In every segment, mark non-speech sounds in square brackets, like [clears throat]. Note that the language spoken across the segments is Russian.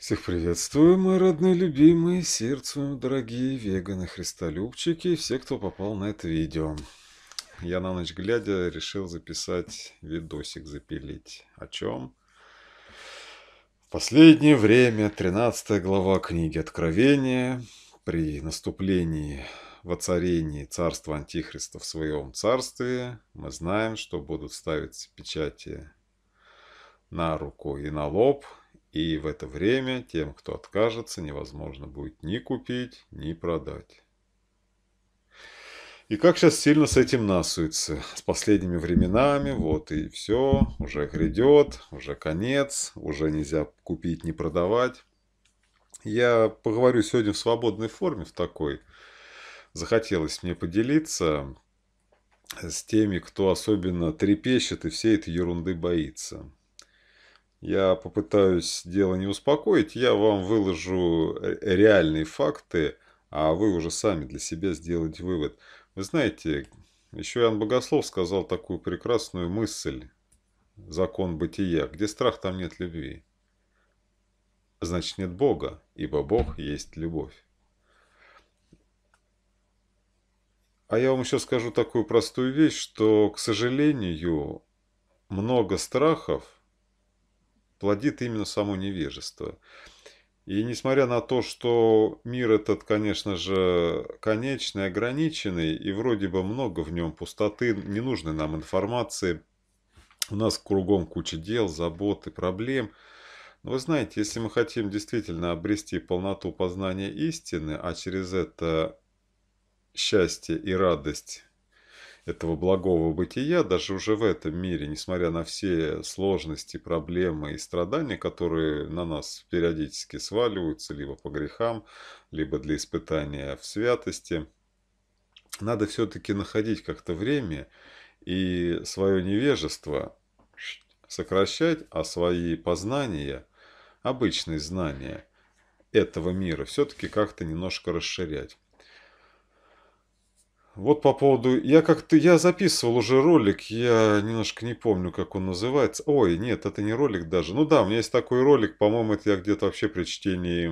Всех приветствую, мои родные, любимые, сердцу, дорогие веганы, христолюбчики и все, кто попал на это видео. Я на ночь глядя решил записать видосик, запилить. О чем? В последнее время 13 глава книги Откровения при наступлении воцарении царства Антихриста в своем царстве мы знаем, что будут ставиться печати на руку и на лоб – и в это время тем, кто откажется, невозможно будет ни купить, ни продать. И как сейчас сильно с этим насуется. С последними временами, вот и все, уже грядет, уже конец, уже нельзя купить, не продавать. Я поговорю сегодня в свободной форме, в такой. Захотелось мне поделиться с теми, кто особенно трепещет и всей этой ерунды боится. Я попытаюсь дело не успокоить, я вам выложу реальные факты, а вы уже сами для себя сделаете вывод. Вы знаете, еще Иоанн Богослов сказал такую прекрасную мысль, закон бытия, где страх, там нет любви. Значит, нет Бога, ибо Бог есть любовь. А я вам еще скажу такую простую вещь, что, к сожалению, много страхов – плодит именно само невежество. И несмотря на то, что мир этот, конечно же, конечный, ограниченный, и вроде бы много в нем пустоты, ненужной нам информации, у нас кругом куча дел, забот и проблем. Но вы знаете, если мы хотим действительно обрести полноту познания истины, а через это счастье и радость этого благого бытия, даже уже в этом мире, несмотря на все сложности, проблемы и страдания, которые на нас периодически сваливаются, либо по грехам, либо для испытания в святости, надо все-таки находить как-то время и свое невежество сокращать, а свои познания, обычные знания этого мира, все-таки как-то немножко расширять. Вот по поводу... Я как-то... Я записывал уже ролик, я немножко не помню, как он называется. Ой, нет, это не ролик даже. Ну да, у меня есть такой ролик, по-моему, это я где-то вообще при чтении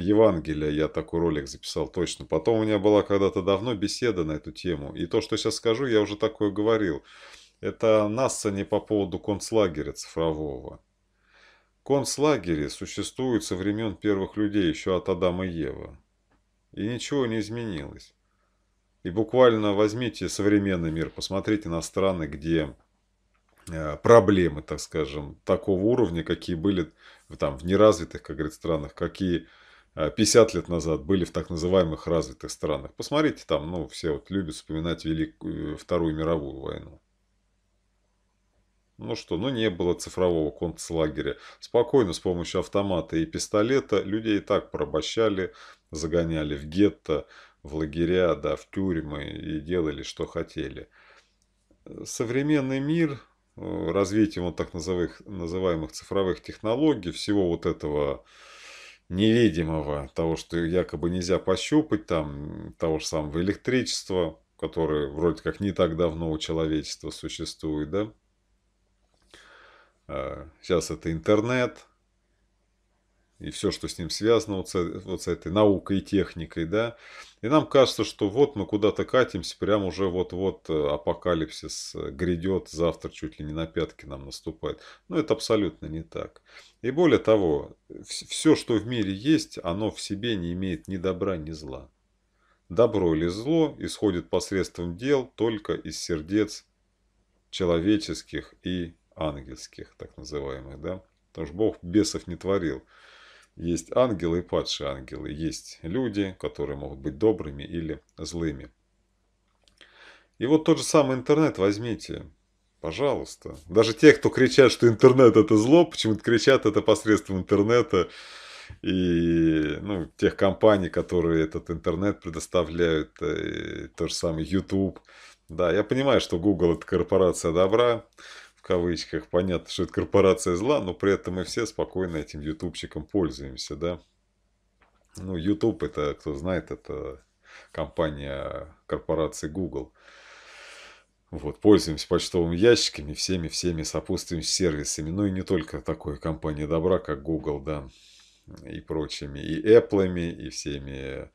Евангелия я такой ролик записал точно. Потом у меня была когда-то давно беседа на эту тему. И то, что сейчас скажу, я уже такое говорил. Это НАСА не по поводу концлагеря цифрового. Концлагеря существуют со времен первых людей, еще от Адама и Евы. И ничего не изменилось. И буквально возьмите современный мир, посмотрите на страны, где э, проблемы, так скажем, такого уровня, какие были там в неразвитых, как говорит, странах, какие 50 э, лет назад были в так называемых развитых странах. Посмотрите там, ну, все вот любят вспоминать Великую, э, Вторую мировую войну. Ну что, ну не было цифрового концлагеря. Спокойно с помощью автомата и пистолета людей и так порабощали, загоняли в гетто, в лагеря, да, в тюрьмы и делали, что хотели. Современный мир, э, развитие вот так называемых, называемых цифровых технологий, всего вот этого невидимого, того, что якобы нельзя пощупать, там, того же самого электричества, которое вроде как не так давно у человечества существует, да. А, сейчас это интернет, и все, что с ним связано, вот с, вот с этой наукой и техникой, да, и нам кажется, что вот мы куда-то катимся, прям уже вот-вот э, апокалипсис э, грядет, завтра чуть ли не на пятки нам наступает. Но это абсолютно не так. И более того, все, что в мире есть, оно в себе не имеет ни добра, ни зла. Добро или зло исходит посредством дел только из сердец человеческих и ангельских, так называемых, да? Потому что Бог бесов не творил. Есть ангелы и падшие ангелы, есть люди, которые могут быть добрыми или злыми. И вот тот же самый интернет возьмите, пожалуйста. Даже те, кто кричат, что интернет это зло, почему-то кричат это посредством интернета и ну, тех компаний, которые этот интернет предоставляют, э, и то же самый YouTube. Да, я понимаю, что Google это корпорация добра, кавычках. Понятно, что это корпорация зла, но при этом мы все спокойно этим ютубчиком пользуемся, да. Ну, YouTube, это, кто знает, это компания корпорации Google. Вот, пользуемся почтовыми ящиками, всеми-всеми сопутствующими сервисами. Ну и не только такой компании добра, как Google, да, и прочими, и Apple, и всеми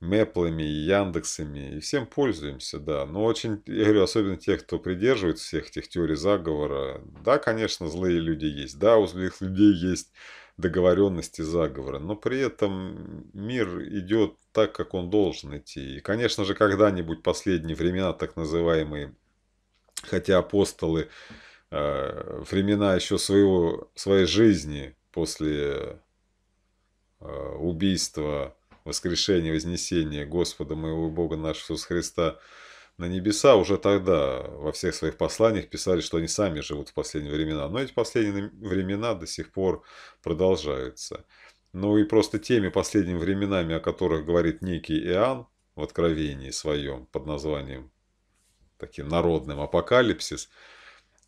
Мэплами, и Яндексами, и всем пользуемся, да. Но очень, я говорю, особенно те, кто придерживается всех этих теорий заговора. Да, конечно, злые люди есть, да, у злых людей есть договоренности заговора, но при этом мир идет так, как он должен идти. И, конечно же, когда-нибудь последние времена, так называемые, хотя апостолы, э, времена еще своего, своей жизни после э, убийства воскрешения, вознесения Господа моего Бога нашего Иисуса Христа на небеса, уже тогда во всех своих посланиях писали, что они сами живут в последние времена. Но эти последние времена до сих пор продолжаются. Ну и просто теми последними временами, о которых говорит некий Иоанн в Откровении своем под названием таким народным апокалипсис,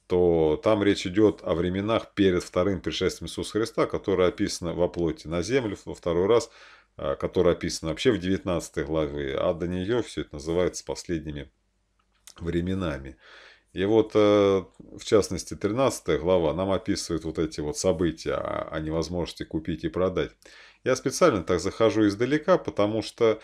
то там речь идет о временах перед вторым пришествием Иисуса Христа, которое описано во плоти на землю во второй раз – а, которая описана вообще в 19 главе, а до нее все это называется последними временами. И вот, э, в частности, 13 глава нам описывает вот эти вот события о невозможности купить и продать. Я специально так захожу издалека, потому что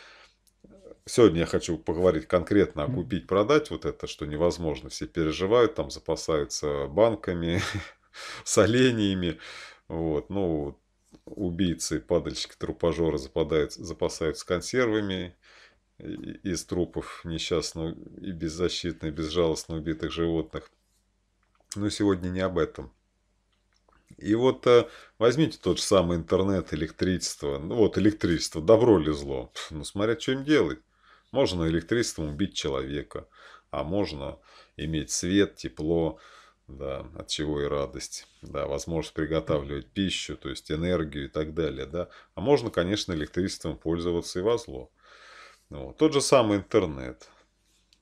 э, сегодня я хочу поговорить конкретно о купить, продать, вот это, что невозможно. Все переживают, там запасаются банками, [laughs] солениями. Вот, ну, убийцы, падальщики, трупажоры западают, запасаются консервами из трупов несчастных и беззащитных, и безжалостно убитых животных. Но сегодня не об этом. И вот э, возьмите тот же самый интернет, электричество. Ну вот электричество, добро или зло. Ну смотря, что им делать. Можно электричеством убить человека, а можно иметь свет, тепло, да, от чего и радость. Да, возможность приготавливать пищу, то есть энергию и так далее, да. А можно, конечно, электричеством пользоваться и во зло. Вот. Тот же самый интернет.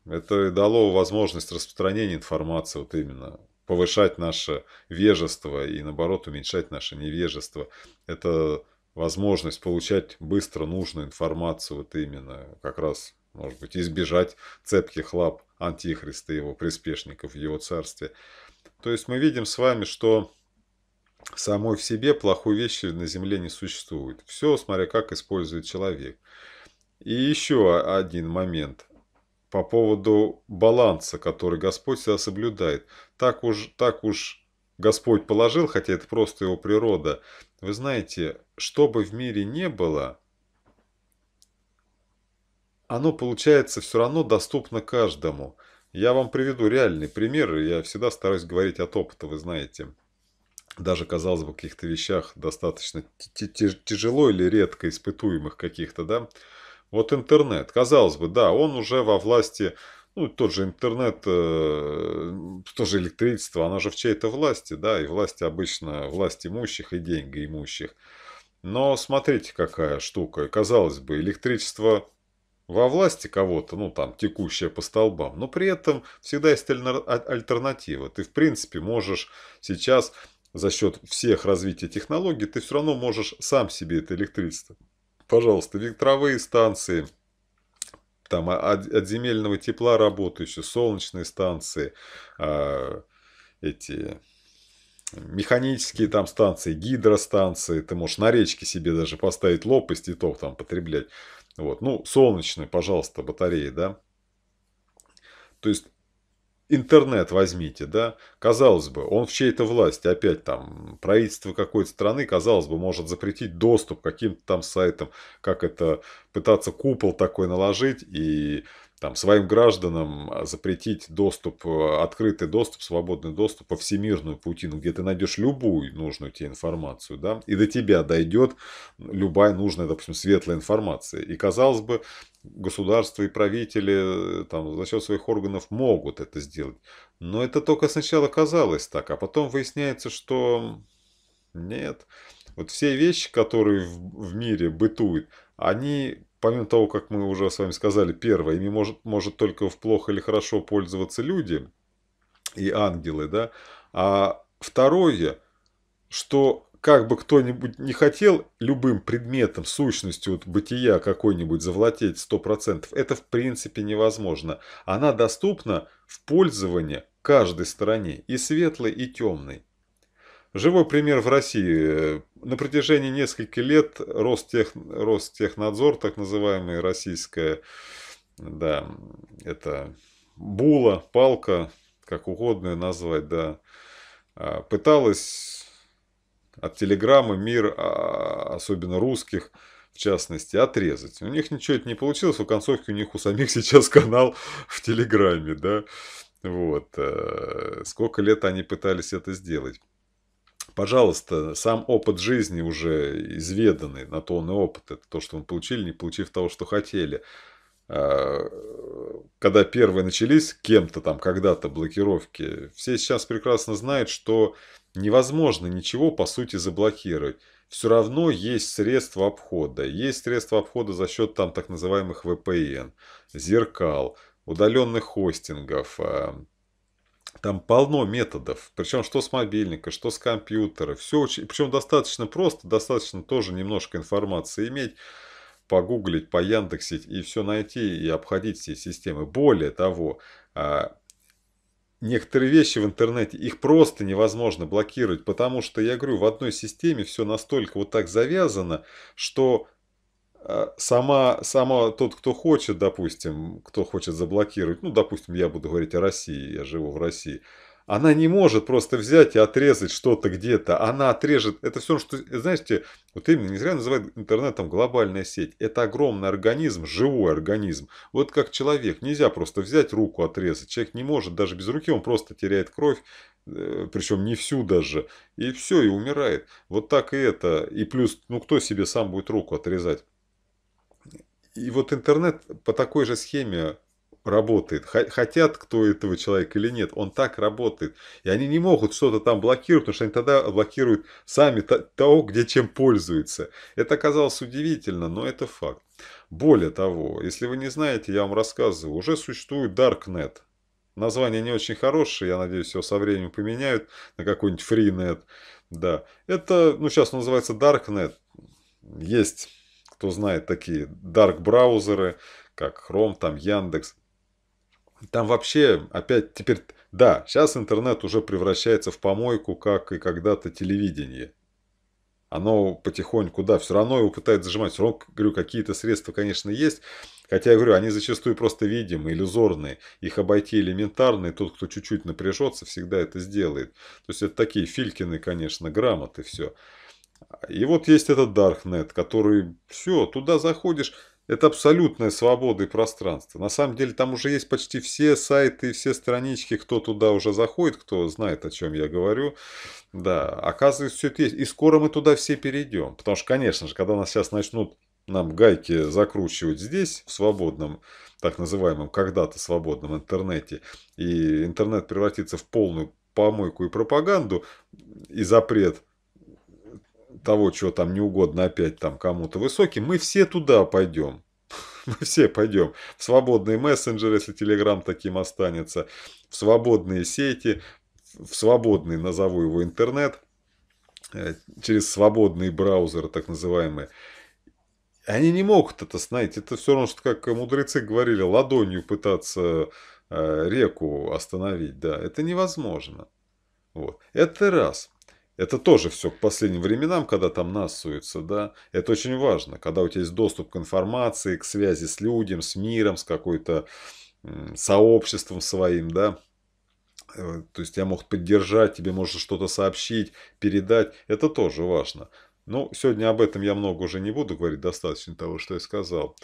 Это и дало возможность распространения информации вот именно повышать наше вежество и, наоборот, уменьшать наше невежество. Это возможность получать быстро нужную информацию, вот именно как раз, может быть, избежать цепких лап Антихриста и его приспешников в его царстве – то есть мы видим с вами, что самой в себе плохой вещи на Земле не существует. Все, смотря как использует человек. И еще один момент по поводу баланса, который Господь себя соблюдает. Так уж, так уж Господь положил, хотя это просто его природа. Вы знаете, что бы в мире не было, оно получается все равно доступно каждому. Я вам приведу реальный пример, я всегда стараюсь говорить от опыта, вы знаете. Даже, казалось бы, в каких-то вещах достаточно тяжело или редко испытуемых каких-то, да. Вот интернет, казалось бы, да, он уже во власти, ну, тот же интернет, э, тоже электричество, оно же в чьей-то власти, да, и власти обычно, власть имущих и деньги имущих. Но смотрите, какая штука. Казалось бы, электричество во власти кого-то, ну там, текущая по столбам, но при этом всегда есть а, альтернатива. Ты, в принципе, можешь сейчас за счет всех развития технологий, ты все равно можешь сам себе это электричество. Пожалуйста, ветровые станции, там а, от, от земельного тепла работающие, солнечные станции, а, эти механические там станции, гидростанции, ты можешь на речке себе даже поставить лопасть и ток там потреблять. Вот. Ну, солнечные, пожалуйста, батареи, да. То есть, интернет возьмите, да. Казалось бы, он в чьей-то власти, опять там, правительство какой-то страны, казалось бы, может запретить доступ к каким-то там сайтам, как это, пытаться купол такой наложить и там, своим гражданам а, запретить доступ, э, открытый доступ, свободный доступ по всемирную паутину, где ты найдешь любую нужную тебе информацию, да, и до тебя дойдет любая нужная, допустим, светлая информация. И, казалось бы, государство и правители э, там, за счет своих органов могут это сделать. Но это только сначала казалось так, а потом выясняется, что нет. Вот все вещи, которые в, в мире бытуют, они Помимо того, как мы уже с вами сказали, первое, ими может, может только в плохо или хорошо пользоваться люди и ангелы, да. А второе, что как бы кто-нибудь не хотел любым предметом, сущностью вот, бытия какой-нибудь завладеть 100%, это в принципе невозможно. Она доступна в пользовании каждой стороне, и светлой, и темной. Живой пример в России. На протяжении нескольких лет Ростех, Ростехнадзор, так называемая российская, да, это була, палка, как угодно назвать, да, а, пыталась от телеграммы мир, а, особенно русских, в частности, отрезать. У них ничего это не получилось, в концовке у них у самих [laughs] сейчас канал в Телеграме, да, вот. Э, сколько лет они пытались это сделать пожалуйста, сам опыт жизни уже изведанный, на то он и опыт, это то, что мы получили, не получив того, что хотели. А, когда первые начались кем-то там когда-то блокировки, все сейчас прекрасно знают, что невозможно ничего по сути заблокировать. Все равно есть средства обхода. Есть средства обхода за счет там так называемых VPN, зеркал, удаленных хостингов, а, там полно методов, причем что с мобильника, что с компьютера, все очень, причем достаточно просто, достаточно тоже немножко информации иметь, погуглить, по пояндексить и все найти и обходить все системы. Более того, а, некоторые вещи в интернете, их просто невозможно блокировать, потому что, я говорю, в одной системе все настолько вот так завязано, что Э, сама, сама тот, кто хочет, допустим, кто хочет заблокировать, ну, допустим, я буду говорить о России, я живу в России, она не может просто взять и отрезать что-то где-то. Она отрежет. Это все, что, знаете, вот именно не зря называют интернетом глобальная сеть. Это огромный организм, живой организм. Вот как человек. Нельзя просто взять руку отрезать. Человек не может, даже без руки он просто теряет кровь. Э, Причем не всю даже. И все, и умирает. Вот так и это. И плюс, ну кто себе сам будет руку отрезать? И вот интернет по такой же схеме работает. Хотят кто этого человека или нет, он так работает. И они не могут что-то там блокировать, потому что они тогда блокируют сами того, где чем пользуются. Это оказалось удивительно, но это факт. Более того, если вы не знаете, я вам рассказываю, уже существует Darknet. Название не очень хорошее, я надеюсь, его со временем поменяют на какой-нибудь FreeNet. Да, это, ну сейчас называется Darknet. Есть кто знает такие дарк-браузеры, как Chrome, там Яндекс. Там вообще опять теперь... Да, сейчас интернет уже превращается в помойку, как и когда-то телевидение. Оно потихоньку, да, все равно его пытается зажимать. Все равно, говорю, какие-то средства, конечно, есть. Хотя, я говорю, они зачастую просто видимые, иллюзорные. Их обойти элементарно, и тот, кто чуть-чуть напряжется, всегда это сделает. То есть, это такие филькины, конечно, грамоты, все. И вот есть этот Darknet, который все, туда заходишь, это абсолютная свобода и пространство. На самом деле там уже есть почти все сайты и все странички, кто туда уже заходит, кто знает, о чем я говорю. Да, оказывается, все это есть. И скоро мы туда все перейдем. Потому что, конечно же, когда нас сейчас начнут нам гайки закручивать здесь, в свободном, так называемом, когда-то свободном интернете, и интернет превратится в полную помойку и пропаганду, и запрет того, чего там не угодно опять там кому-то высоким, мы все туда пойдем. [laughs] Мы все пойдем в свободные мессенджеры, если Телеграм таким останется, в свободные сети, в свободный, назову его, интернет, э, через свободные браузеры, так называемые. Они не могут это знаете, Это все равно, что, как мудрецы говорили, ладонью пытаться э, реку остановить. Да, это невозможно. Вот. Это раз. Это тоже все к последним временам, когда там нас суется, да. Это очень важно, когда у тебя есть доступ к информации, к связи с людям, с миром, с какой-то сообществом своим, да. Э, то есть я могут поддержать, тебе можно что-то сообщить, передать. Это тоже важно. Ну, сегодня об этом я много уже не буду говорить, достаточно того, что я сказал.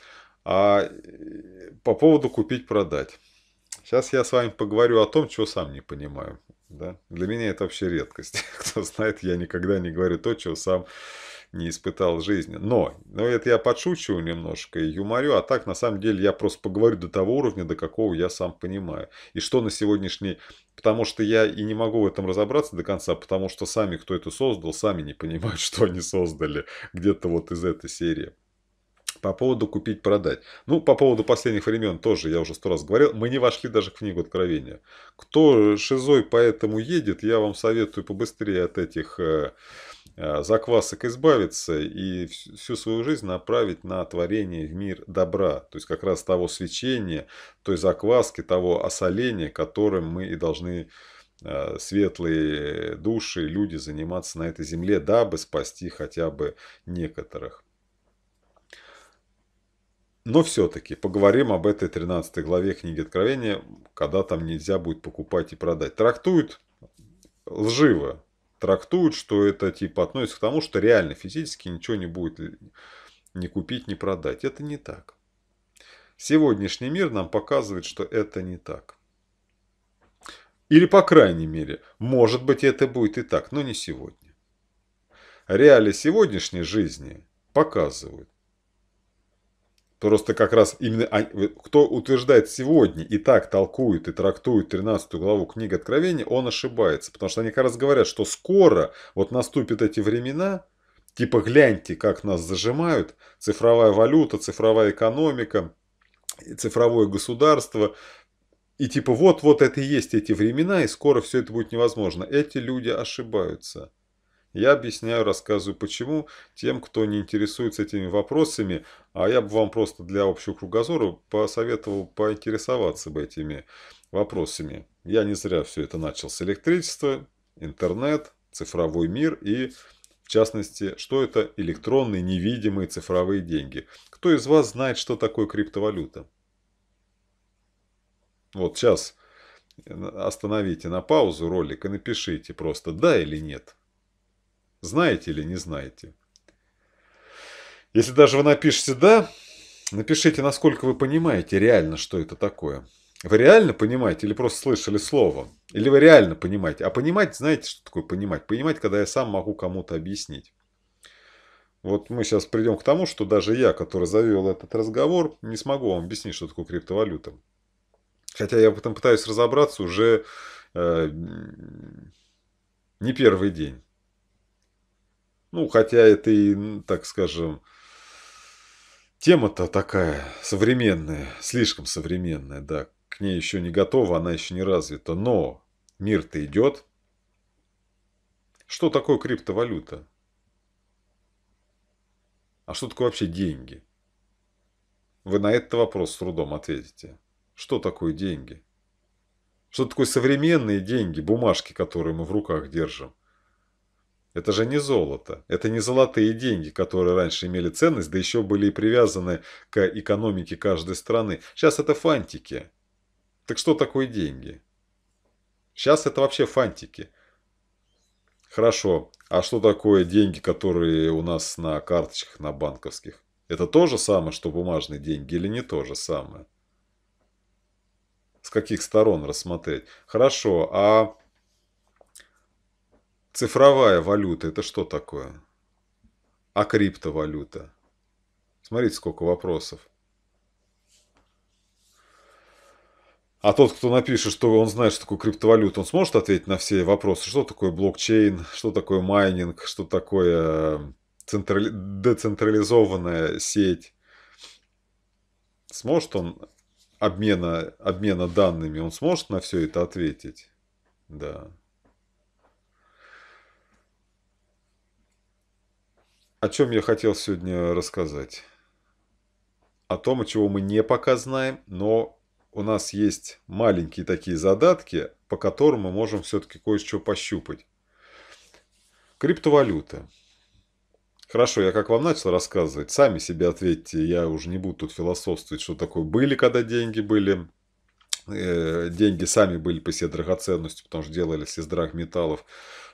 А э, по поводу купить-продать. Сейчас я с вами поговорю о том, чего сам не понимаю. Да? Для меня это вообще редкость. [laughs] Кто знает, я никогда не говорю то, чего сам не испытал в жизни. Но, но это я подшучиваю немножко и юморю, а так на самом деле я просто поговорю до того уровня, до какого я сам понимаю. И что на сегодняшний... Потому что я и не могу в этом разобраться до конца, потому что сами, кто это создал, сами не понимают, [laughs] что они создали где-то вот из этой серии. По поводу купить-продать. Ну, по поводу последних времен тоже я уже сто раз говорил. Мы не вошли даже в книгу Откровения. Кто шизой поэтому едет, я вам советую побыстрее от этих э, э, заквасок избавиться и всю свою жизнь направить на творение в мир добра. То есть как раз того свечения, той закваски, того осоления, которым мы и должны э, светлые души, люди заниматься на этой земле, дабы спасти хотя бы некоторых. Но все-таки поговорим об этой 13 главе книги Откровения, когда там нельзя будет покупать и продать. Трактуют лживо, трактуют, что это типа относится к тому, что реально физически ничего не будет ни купить, ни продать. Это не так. Сегодняшний мир нам показывает, что это не так. Или, по крайней мере, может быть, это будет и так, но не сегодня. Реалии сегодняшней жизни показывают, Просто как раз именно кто утверждает сегодня и так толкует и трактует 13 главу книги Откровения, он ошибается. Потому что они как раз говорят, что скоро вот наступят эти времена, типа гляньте, как нас зажимают, цифровая валюта, цифровая экономика, цифровое государство. И типа вот-вот это и есть эти времена, и скоро все это будет невозможно. Эти люди ошибаются. Я объясняю, рассказываю почему, тем, кто не интересуется этими вопросами, а я бы вам просто для общего кругозора посоветовал поинтересоваться бы этими вопросами. Я не зря все это начал с электричества, интернет, цифровой мир и, в частности, что это электронные невидимые цифровые деньги. Кто из вас знает, что такое криптовалюта? Вот сейчас э, остановите на паузу ролик и напишите просто «да» или «нет». Знаете или не знаете? Если даже вы напишете «да», напишите, насколько вы понимаете реально, что это такое. Вы реально понимаете или просто слышали слово? Или вы реально понимаете? А понимать, знаете, что такое понимать? Понимать, когда я сам могу кому-то объяснить. Вот мы сейчас придем к тому, что даже я, который завел этот разговор, не смогу вам объяснить, что такое криптовалюта. Хотя я в этом пытаюсь разобраться уже э, не первый день. Ну, хотя это и, так скажем, тема-то такая современная, слишком современная, да. К ней еще не готова, она еще не развита. Но мир-то идет. Что такое криптовалюта? А что такое вообще деньги? Вы на этот вопрос с трудом ответите. Что такое деньги? Что такое современные деньги, бумажки, которые мы в руках держим? Это же не золото. Это не золотые деньги, которые раньше имели ценность, да еще были и привязаны к экономике каждой страны. Сейчас это фантики. Так что такое деньги? Сейчас это вообще фантики. Хорошо. А что такое деньги, которые у нас на карточках, на банковских? Это то же самое, что бумажные деньги или не то же самое? С каких сторон рассмотреть? Хорошо. А Цифровая валюта – это что такое? А криптовалюта? Смотрите, сколько вопросов. А тот, кто напишет, что он знает, что такое криптовалюта, он сможет ответить на все вопросы, что такое блокчейн, что такое майнинг, что такое э, централи... децентрализованная сеть. Сможет он обмена, обмена данными, он сможет на все это ответить? Да. О чем я хотел сегодня рассказать? О том, чего мы не пока знаем, но у нас есть маленькие такие задатки, по которым мы можем все-таки кое-что пощупать. Криптовалюта. Хорошо, я как вам начал рассказывать, сами себе ответьте, я уже не буду тут философствовать, что такое были, когда деньги были. Э, деньги сами были по себе драгоценностью, потому что делались из драгметаллов. металлов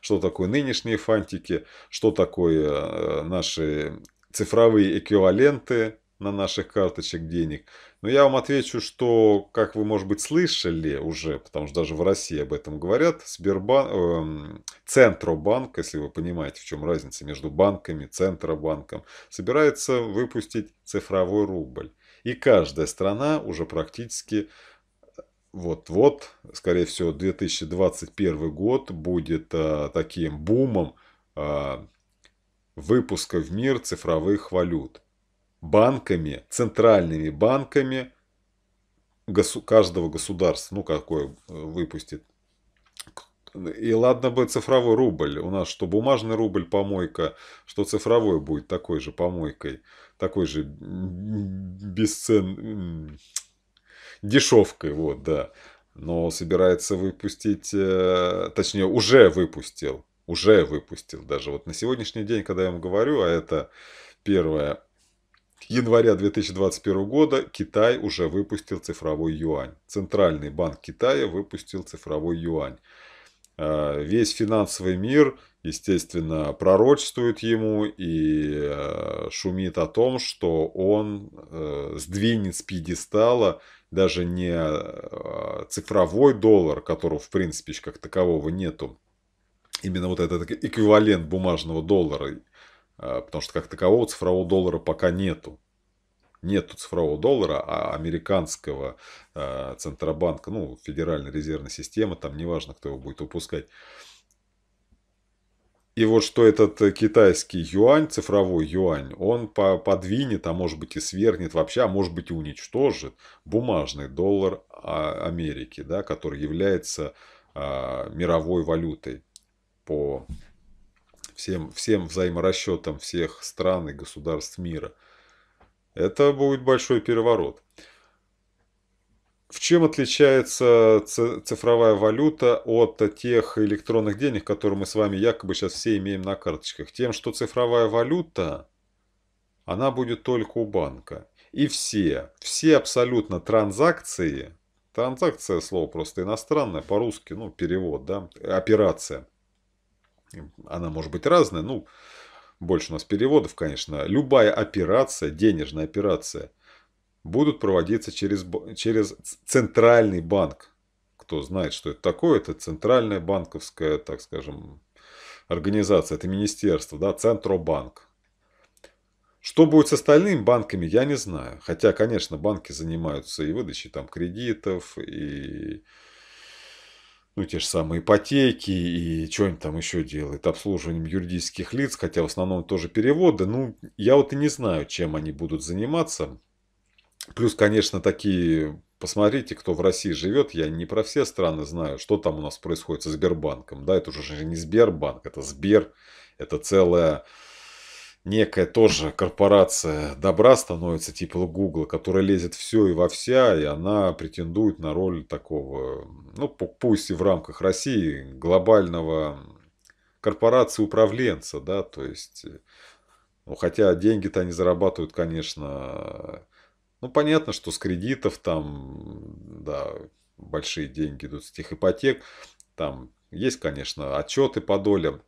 что такое нынешние фантики, что такое э, наши цифровые эквиваленты на наших карточек денег. Но я вам отвечу, что, как вы, может быть, слышали уже, потому что даже в России об этом говорят, Сбербанк, эм, Центробанк, если вы понимаете, в чем разница между банками, Центробанком, собирается выпустить цифровой рубль. И каждая страна уже практически вот-вот, скорее всего, 2021 год будет а, таким бумом а, выпуска в мир цифровых валют. Банками, центральными банками госу каждого государства, ну какое э, выпустит. И ладно бы цифровой рубль, у нас что бумажный рубль помойка, что цифровой будет такой же помойкой, такой же бесцен дешевкой, вот, да. Но собирается выпустить, э, точнее, уже выпустил, уже выпустил даже. Вот на сегодняшний день, когда я вам говорю, а это первое января 2021 года Китай уже выпустил цифровой юань. Центральный банк Китая выпустил цифровой юань. Э, весь финансовый мир, естественно, пророчествует ему и э, шумит о том, что он сдвинет с пьедестала даже не э, цифровой доллар, которого в принципе как такового нету, именно вот этот эквивалент бумажного доллара, э, потому что как такового цифрового доллара пока нету. Нету цифрового доллара, а американского э, Центробанка, ну, Федеральной резервной системы, там неважно, кто его будет выпускать, и вот что этот э, китайский юань, цифровой юань, он подвинет, а может быть и свергнет вообще, а может быть и уничтожит бумажный доллар а, Америки, да, который является а, мировой валютой по всем, всем взаиморасчетам всех стран и государств мира. Это будет большой переворот. В чем отличается цифровая валюта от тех электронных денег, которые мы с вами якобы сейчас все имеем на карточках? Тем, что цифровая валюта, она будет только у банка. И все, все абсолютно транзакции, транзакция слово просто иностранное, по-русски, ну, перевод, да, операция. Она может быть разная, ну, больше у нас переводов, конечно. Любая операция, денежная операция – будут проводиться через, через центральный банк. Кто знает, что это такое, это центральная банковская, так скажем, организация, это министерство, да, Центробанк. Что будет с остальными банками, я не знаю. Хотя, конечно, банки занимаются и выдачей там кредитов, и ну, те же самые ипотеки, и что они там еще делают, обслуживанием юридических лиц, хотя в основном тоже переводы. Ну, я вот и не знаю, чем они будут заниматься. Плюс, конечно, такие, посмотрите, кто в России живет, я не про все страны знаю, что там у нас происходит со Сбербанком. Да, это уже не Сбербанк, это Сбер, это целая некая тоже корпорация добра становится, типа Гугла, которая лезет все и во вся, и она претендует на роль такого, ну, пусть и в рамках России, глобального корпорации управленца, да, то есть, ну, хотя деньги-то они зарабатывают, конечно, ну, понятно, что с кредитов там, да, большие деньги идут с тех ипотек. Там есть, конечно, отчеты по долям.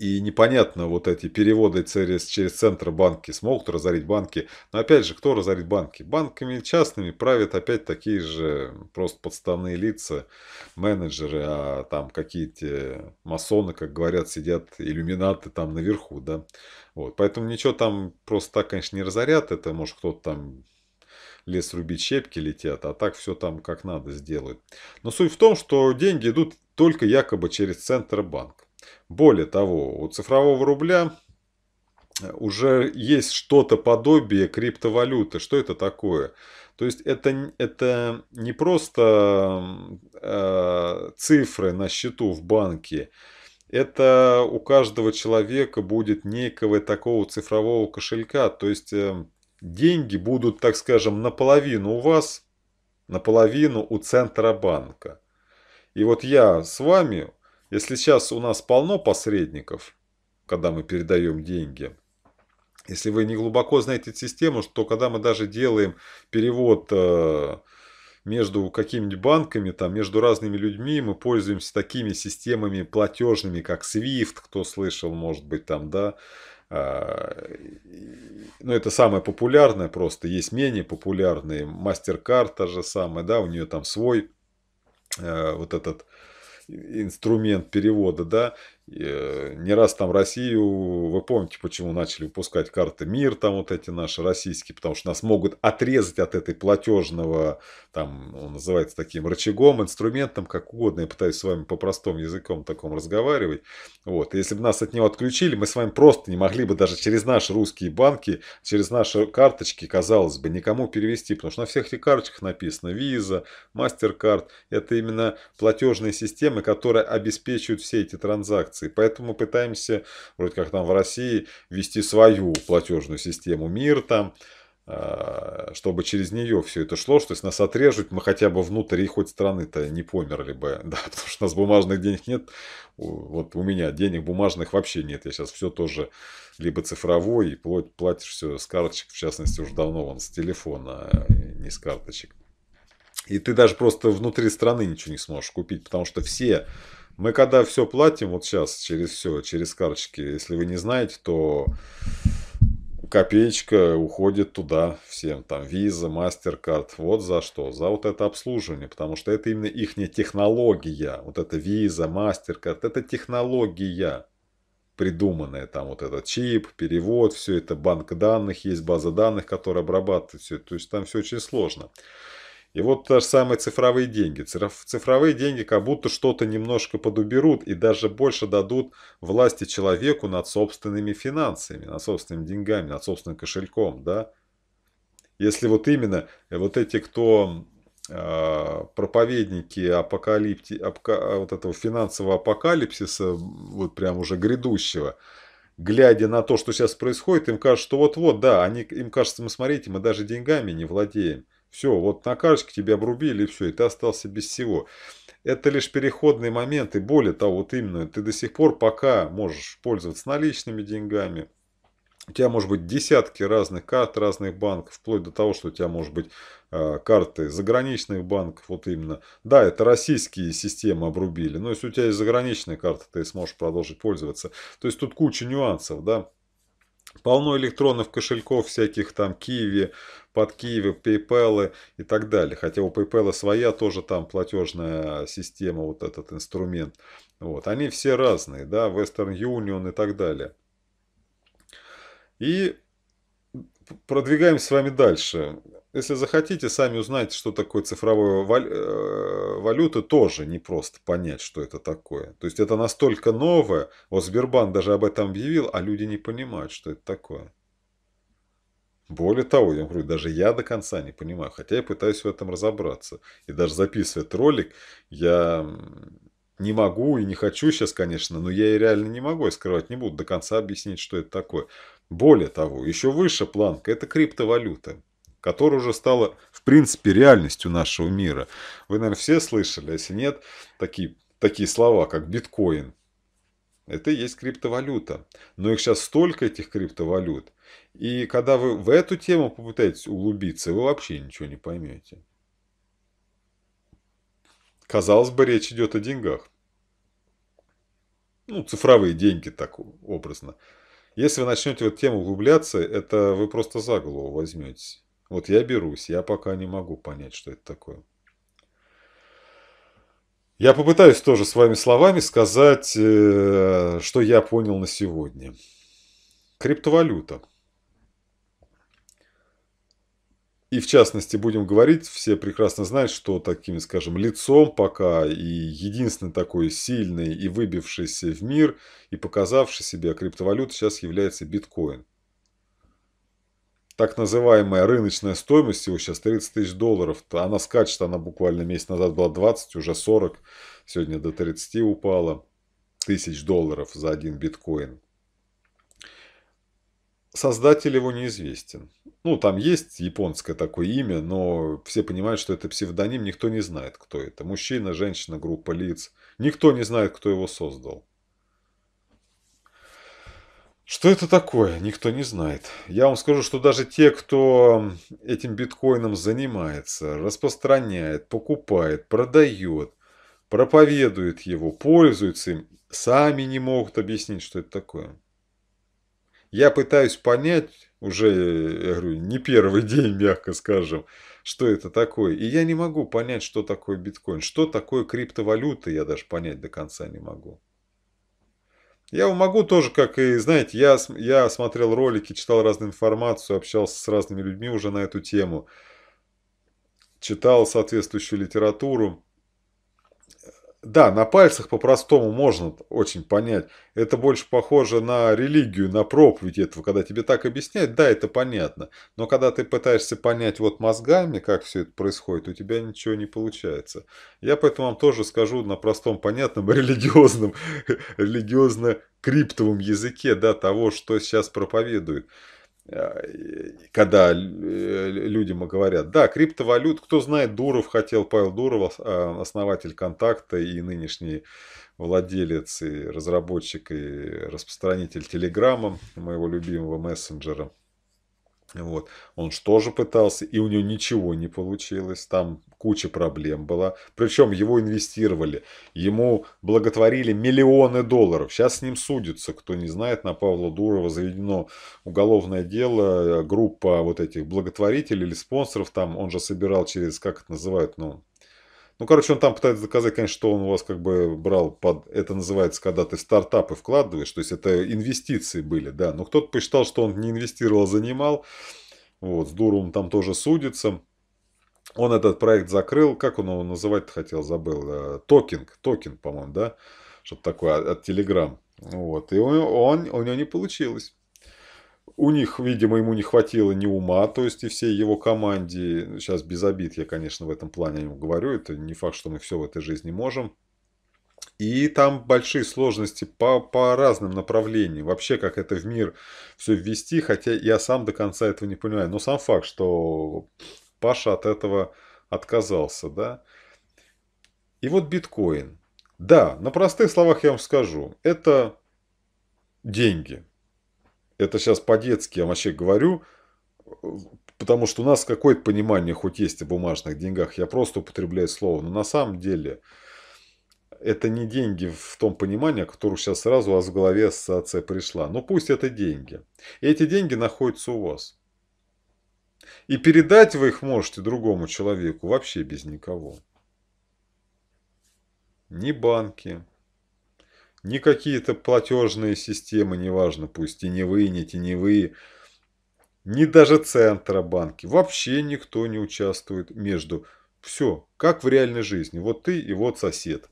И непонятно вот эти переводы через, через центр банки смогут разорить банки. Но опять же, кто разорит банки? Банками частными правят опять такие же просто подставные лица, менеджеры, а там какие-то масоны, как говорят, сидят иллюминаты там наверху, да. Вот, поэтому ничего там просто так, конечно, не разорят. Это может кто-то там лес рубить, щепки летят, а так все там как надо сделают. Но суть в том, что деньги идут только якобы через центр Центробанк. Более того, у цифрового рубля э, уже есть что-то подобие криптовалюты. Что это такое? То есть это, это не просто э, цифры на счету в банке, это у каждого человека будет некого такого цифрового кошелька. То есть э, деньги будут, так скажем, наполовину у вас, наполовину у центра банка. И вот я с вами если сейчас у нас полно посредников, когда мы передаем деньги, если вы не глубоко знаете систему, то когда мы даже делаем перевод э, между какими-нибудь банками, там, между разными людьми, мы пользуемся такими системами платежными, как SWIFT, кто слышал, может быть, там, да, э, ну, это самое популярное просто, есть менее популярные, MasterCard та же самая, да, у нее там свой э, вот этот инструмент перевода, да, Э, не раз там Россию, вы помните, почему начали выпускать карты МИР, там вот эти наши российские, потому что нас могут отрезать от этой платежного, там, он ну, называется таким рычагом, инструментом, как угодно. Я пытаюсь с вами по простому языком таком разговаривать. Вот. если бы нас от него отключили, мы с вами просто не могли бы даже через наши русские банки, через наши карточки, казалось бы, никому перевести, потому что на всех этих карточках написано Visa, MasterCard. Это именно платежные системы, которые обеспечивают все эти транзакции. И поэтому пытаемся, вроде как там в России, ввести свою платежную систему МИР там, а, чтобы через нее все это шло, что если нас отрежут, мы хотя бы внутрь и хоть страны-то не померли бы, [laughs] да, потому что у нас бумажных денег нет, вот у меня денег бумажных вообще нет, я сейчас все тоже либо цифровой, и платишь все с карточек, в частности, уже давно вон с телефона, а не с карточек. И ты даже просто внутри страны ничего не сможешь купить, потому что все мы когда все платим, вот сейчас через все, через карточки, если вы не знаете, то копеечка уходит туда всем, там виза, мастер MasterCard, вот за что, за вот это обслуживание, потому что это именно их технология, вот это мастер MasterCard, это технология придуманная, там вот этот чип, перевод, все это банк данных, есть база данных, которая обрабатывает все, то есть там все очень сложно. И вот те же самые цифровые деньги. Цифровые деньги как будто что-то немножко подуберут и даже больше дадут власти человеку над собственными финансами, над собственными деньгами, над собственным кошельком, да. Если вот именно э, вот эти, кто а, проповедники апокалипти, апка, а, вот этого финансового апокалипсиса, вот прям уже грядущего, глядя на то, что сейчас происходит, им кажется, что вот-вот, да, они, им кажется, мы смотрите, мы даже деньгами не владеем. Все, вот на карточке тебя обрубили и все, и ты остался без всего. Это лишь переходный момент, и более того, вот именно, ты до сих пор пока можешь пользоваться наличными деньгами, у тебя может быть десятки разных карт разных банков, вплоть до того, что у тебя может быть э, карты заграничных банков, вот именно. Да, это российские системы обрубили, но если у тебя есть заграничная карта, ты сможешь продолжить пользоваться. То есть тут куча нюансов, да. Полно электронных кошельков всяких там, Киви, под Киеве, PayPal и так далее. Хотя у PayPal своя тоже там платежная система, вот этот инструмент. Вот. Они все разные, да, Western Union и так далее. И продвигаемся с вами дальше. Если захотите, сами узнаете, что такое цифровая э, валюта, тоже не просто понять, что это такое. То есть это настолько новое, вот Сбербанк даже об этом объявил, а люди не понимают, что это такое. Более того, я говорю, даже я до конца не понимаю, хотя я пытаюсь в этом разобраться. И даже записывать ролик я не могу и не хочу сейчас, конечно, но я и реально не могу, и скрывать не буду, до конца объяснить, что это такое. Более того, еще выше планка – это криптовалюта, которая уже стала, в принципе, реальностью нашего мира. Вы, наверное, все слышали, а если нет, такие, такие слова, как биткоин. Это и есть криптовалюта. Но их сейчас столько, этих криптовалют – и когда вы в эту тему попытаетесь углубиться, вы вообще ничего не поймете. Казалось бы, речь идет о деньгах. Ну, цифровые деньги, так образно. Если вы начнете в эту тему углубляться, это вы просто за голову возьметесь. Вот я берусь, я пока не могу понять, что это такое. Я попытаюсь тоже своими словами сказать, э, что я понял на сегодня. Криптовалюта. И в частности, будем говорить, все прекрасно знают, что таким, скажем, лицом пока и единственный такой сильный и выбившийся в мир и показавший себя криптовалюта сейчас является биткоин. Так называемая рыночная стоимость его сейчас 30 тысяч долларов. Она скачет, она буквально месяц назад была 20, уже 40, сегодня до 30 упала тысяч долларов за один биткоин. Создатель его неизвестен. Ну, там есть японское такое имя, но все понимают, что это псевдоним, никто не знает, кто это. Мужчина, женщина, группа лиц. Никто не знает, кто его создал. Что это такое, никто не знает. Я вам скажу, что даже те, кто этим биткоином занимается, распространяет, покупает, продает, проповедует его, пользуется им, сами не могут объяснить, что это такое. Я пытаюсь понять уже, я говорю, не первый [laughs] день, мягко скажем, что это такое. И я не могу понять, что такое биткоин, что такое криптовалюта, я даже понять до конца не могу. Я могу тоже, как и, знаете, я, я смотрел ролики, читал разную информацию, общался с разными людьми уже на эту тему, читал соответствующую литературу. Да, на пальцах по-простому можно очень понять. Это больше похоже на религию, на проповедь этого. Когда тебе так объясняют, да, это понятно. Но когда ты пытаешься понять вот мозгами, как все это происходит, у тебя ничего не получается. Я поэтому вам тоже скажу на простом, понятном, [laughs] религиозном, религиозно-криптовом языке, да, того, что сейчас проповедует когда э, людям говорят, да, криптовалют, кто знает, Дуров хотел, Павел Дуров, а, основатель «Контакта» и нынешний владелец, и разработчик, и распространитель Телеграма, моего любимого мессенджера – вот. Он что же пытался, и у него ничего не получилось, там куча проблем была. Причем его инвестировали, ему благотворили миллионы долларов. Сейчас с ним судится, кто не знает, на Павла Дурова заведено уголовное дело, э, группа вот этих благотворителей или спонсоров, там он же собирал через, как это называют, ну, ну, короче, он там пытается доказать, конечно, что он у вас как бы брал под... Это называется, когда ты в стартапы вкладываешь, то есть это инвестиции были, да. Но кто-то посчитал, что он не инвестировал, а занимал. Вот, с Дуровым там тоже судится. Он этот проект закрыл, как он его называть хотел, забыл. Э, Токинг, Токинг, по-моему, да? Что-то такое от Телеграм. Вот, и он, он, у него не получилось. У них, видимо, ему не хватило ни ума, то есть и всей его команде, сейчас без обид я, конечно, в этом плане о нем говорю, это не факт, что мы все в этой жизни можем, и там большие сложности по, по разным направлениям. Вообще, как это в мир все ввести, хотя я сам до конца этого не понимаю. Но сам факт, что Паша от этого отказался, да. И вот биткоин. Да, на простых словах я вам скажу, это деньги это сейчас по-детски я вообще говорю, потому что у нас какое-то понимание хоть есть о бумажных деньгах, я просто употребляю слово, но на самом деле это не деньги в том понимании, которое сейчас сразу у вас в голове ассоциация пришла. Но ну, пусть это деньги. И эти деньги находятся у вас. И передать вы их можете другому человеку вообще без никого. Ни банки, ни какие-то платежные системы, неважно, пусть и не теневые, ни даже центробанки. Вообще никто не участвует между. Все, как в реальной жизни. Вот ты и вот сосед.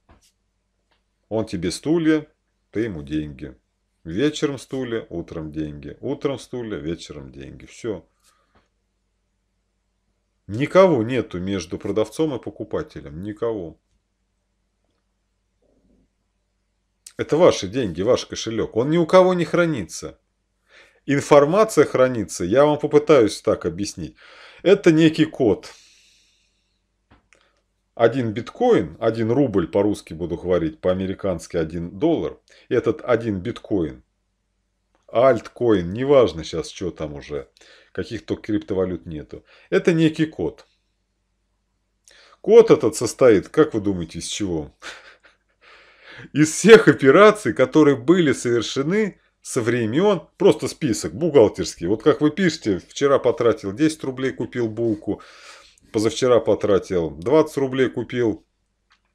Он тебе стулья, ты ему деньги. Вечером стулья, утром деньги. Утром стулья, вечером деньги. Все. Никого нету между продавцом и покупателем. Никого. Это ваши деньги, ваш кошелек. Он ни у кого не хранится. Информация хранится, я вам попытаюсь так объяснить. Это некий код. Один биткоин, один рубль по-русски буду говорить, по-американски один доллар. Этот один биткоин, альткоин, неважно сейчас, что там уже, каких-то криптовалют нету. Это некий код. Код этот состоит, как вы думаете, из чего? из всех операций, которые были совершены со времен, просто список бухгалтерский. Вот как вы пишете, вчера потратил 10 рублей, купил булку, позавчера потратил 20 рублей, купил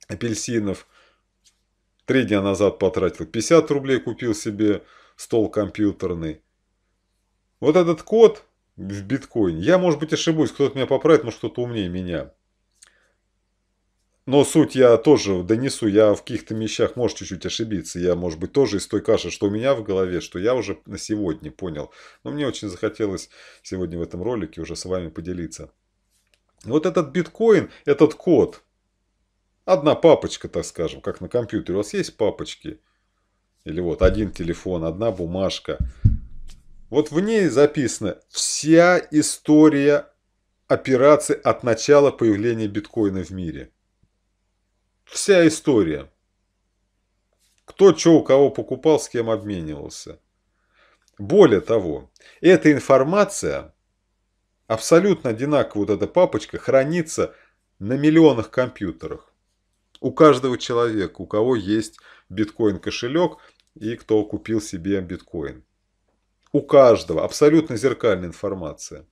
апельсинов, три дня назад потратил 50 рублей, купил себе стол компьютерный. Вот этот код в биткоине, я, может быть, ошибусь, кто-то меня поправит, может, кто-то умнее меня. Но суть я тоже донесу, я в каких-то вещах, может, чуть-чуть ошибиться. Я, может быть, тоже из той каши, что у меня в голове, что я уже на сегодня понял. Но мне очень захотелось сегодня в этом ролике уже с вами поделиться. Вот этот биткоин, этот код, одна папочка, так скажем, как на компьютере. У вас есть папочки? Или вот один телефон, одна бумажка. Вот в ней записана вся история операций от начала появления биткоина в мире вся история. Кто что у кого покупал, с кем обменивался. Более того, эта информация, абсолютно одинаково вот эта папочка, хранится на миллионах компьютерах. У каждого человека, у кого есть биткоин-кошелек и кто купил себе биткоин. У каждого абсолютно зеркальная информация.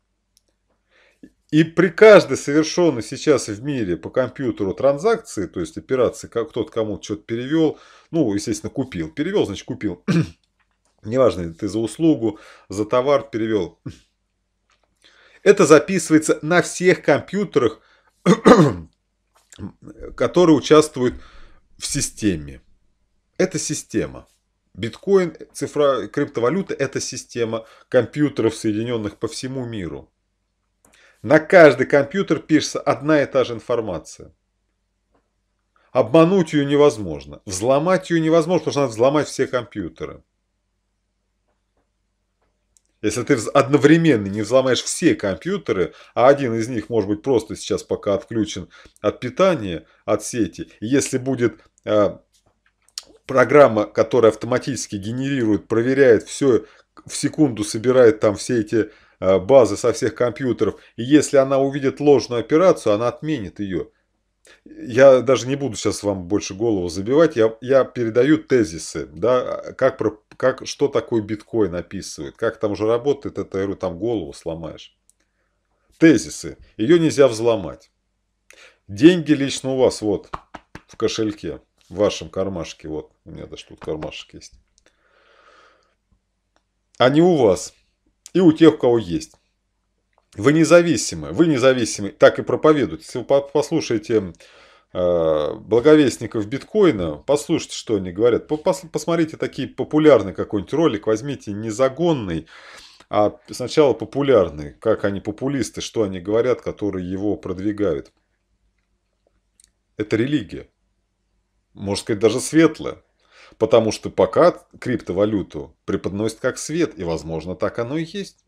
И при каждой совершенной сейчас в мире по компьютеру транзакции, то есть операции, как кто-то кому-то что-то перевел, ну, естественно, купил. Перевел, значит, купил. [clears throat] Неважно, ты за услугу, за товар перевел. Это записывается на всех компьютерах, [clears throat] которые участвуют в системе. Это система. Биткоин, цифра, криптовалюта – это система компьютеров, соединенных по всему миру. На каждый компьютер пишется одна и та же информация. Обмануть ее невозможно. Взломать ее невозможно, потому что надо взломать все компьютеры. Если ты одновременно не взломаешь все компьютеры, а один из них, может быть, просто сейчас пока отключен от питания, от сети, если будет э, программа, которая автоматически генерирует, проверяет все, в секунду собирает там все эти Э, базы со всех компьютеров, и если она увидит ложную операцию, она отменит ее. Я даже не буду сейчас вам больше голову забивать, я, я передаю тезисы, да, как, про, как, что такое биткоин описывает, как там уже работает, это, я говорю, там голову сломаешь. Тезисы, ее нельзя взломать. Деньги лично у вас вот в кошельке, в вашем кармашке, вот, у меня даже тут кармашек есть. Они у вас и у тех, у кого есть. Вы независимы, вы независимы, так и проповедуют. Если вы послушаете э, благовестников биткоина, послушайте, что они говорят. Посмотрите такие популярные какой-нибудь ролик, возьмите не загонный, а сначала популярный, как они популисты, что они говорят, которые его продвигают. Это религия. Можно сказать, даже светлая. Потому что пока криптовалюту преподносят как свет, и, возможно, так оно и есть.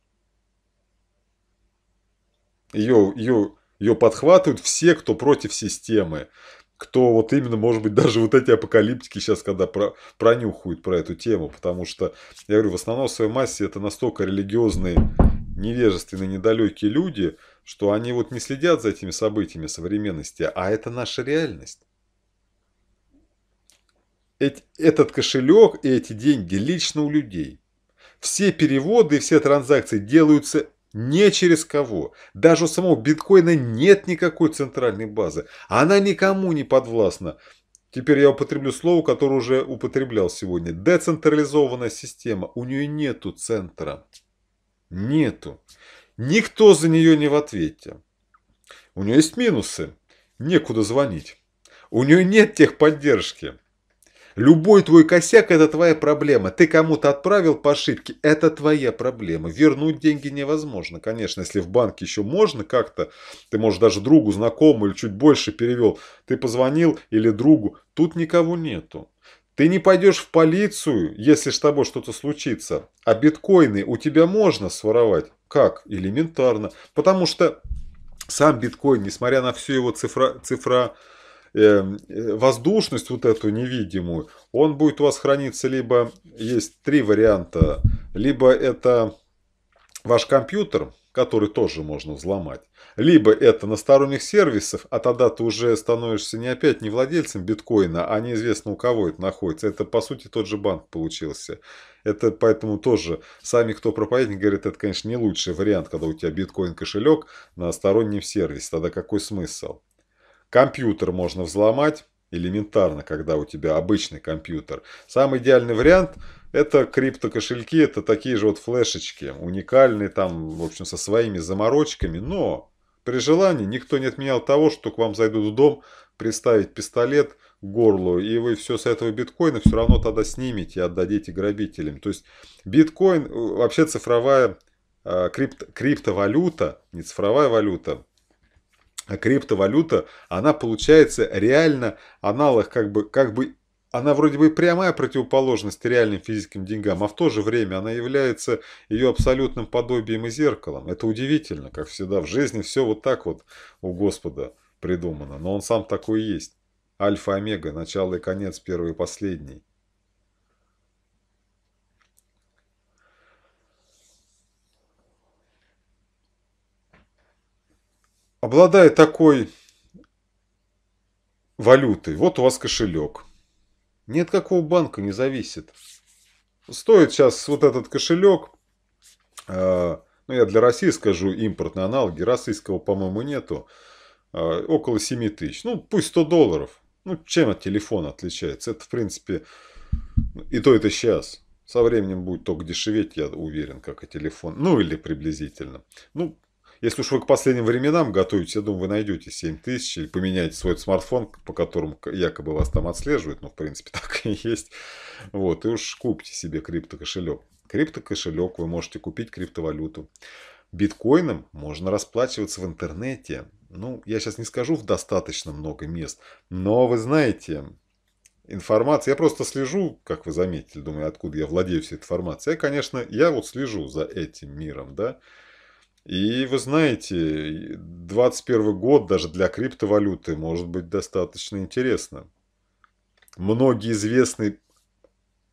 Ее, ее, ее подхватывают все, кто против системы. Кто вот именно, может быть, [laughs] даже вот эти апокалиптики сейчас, когда про, пронюхают про эту тему. Потому что, я говорю, в основном в своей массе это настолько религиозные, невежественные, недалекие люди, что они вот не следят за этими событиями современности, а это наша реальность этот кошелек и эти деньги лично у людей. Все переводы и все транзакции делаются не через кого. Даже у самого биткоина нет никакой центральной базы. Она никому не подвластна. Теперь я употреблю слово, которое уже употреблял сегодня. Децентрализованная система. У нее нету центра. Нету. Никто за нее не в ответе. У нее есть минусы. Некуда звонить. У нее нет техподдержки. Любой твой косяк – это твоя проблема. Ты кому-то отправил по ошибке – это твоя проблема. Вернуть деньги невозможно. Конечно, если в банке еще можно как-то, ты, можешь даже другу, знакомому или чуть больше перевел, ты позвонил или другу, тут никого нету. Ты не пойдешь в полицию, если с тобой что-то случится. А биткоины у тебя можно своровать? Как? Элементарно. Потому что сам биткоин, несмотря на всю его цифра, цифра Эм, э, воздушность вот эту невидимую, он будет у вас храниться либо, есть три варианта, либо это ваш компьютер, который тоже можно взломать. Либо это на сторонних сервисах, а тогда ты уже становишься не опять не владельцем биткоина, а неизвестно у кого это находится. Это по сути тот же банк получился. Это поэтому тоже сами кто проповедник говорит, это конечно не лучший вариант, когда у тебя биткоин кошелек на стороннем сервисе. Тогда какой смысл? Компьютер можно взломать элементарно, когда у тебя обычный компьютер. Самый идеальный вариант – это криптокошельки, это такие же вот флешечки, уникальные там, в общем, со своими заморочками, но при желании никто не отменял того, что к вам зайдут в дом, приставить пистолет к горлу, и вы все с этого биткоина все равно тогда снимете и отдадите грабителям. То есть биткоин, э, вообще цифровая э, крипто, криптовалюта, не цифровая валюта, а криптовалюта, она получается реально аналог как бы, как бы она вроде бы прямая противоположность реальным физическим деньгам, а в то же время она является ее абсолютным подобием и зеркалом. Это удивительно, как всегда. В жизни все вот так вот у Господа придумано, но он сам такой есть. Альфа-омега, начало и конец, первый и последний. обладая такой валютой, вот у вас кошелек. Ни от какого банка не зависит. Стоит сейчас вот этот кошелек, э, ну я для России скажу, импортный аналоги, российского, по-моему, нету, э, около 7 тысяч. Ну, пусть 100 долларов. Ну, чем от телефона отличается? Это, в принципе, и то это сейчас. Со временем будет только дешеветь, я уверен, как и телефон. Ну, или приблизительно. Ну, если уж вы к последним временам готовитесь, я думаю, вы найдете 7 тысяч или поменяете свой смартфон, по которому якобы вас там отслеживают. но в принципе, [laughs] так и есть. Вот, и уж купите себе криптокошелек. Криптокошелек вы можете купить криптовалюту. Биткоином можно расплачиваться в интернете. Ну, я сейчас не скажу в достаточно много мест, но вы знаете, информация, я просто слежу, как вы заметили, думаю, откуда я владею всей информацией. Я, конечно, я вот слежу за этим миром, да, и вы знаете, 2021 год даже для криптовалюты может быть достаточно интересным. Многие известные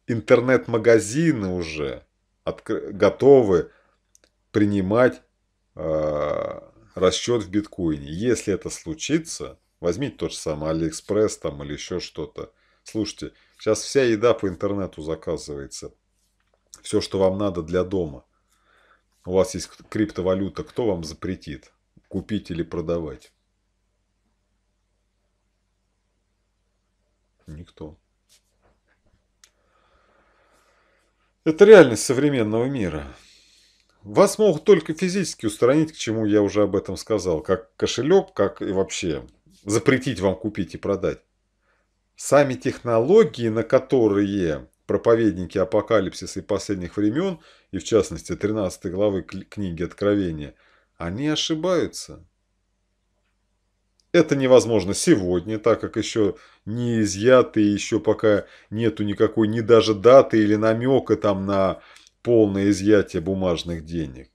интернет-магазины уже готовы принимать э, а, расчет в биткоине. Если это случится, возьмите тот же самый Алиэкспресс там или еще что-то. Слушайте, сейчас вся еда по интернету заказывается. Все, что вам надо для дома у вас есть криптовалюта, кто вам запретит купить или продавать? Никто. Это реальность современного мира. Вас могут только физически устранить, к чему я уже об этом сказал, как кошелек, как и вообще запретить вам купить и продать. Сами технологии, на которые проповедники апокалипсиса и последних времен, и в частности 13 главы книги Откровения, они ошибаются. Это невозможно сегодня, так как еще не изъяты, еще пока нету никакой ни даже даты или намека там на полное изъятие бумажных денег.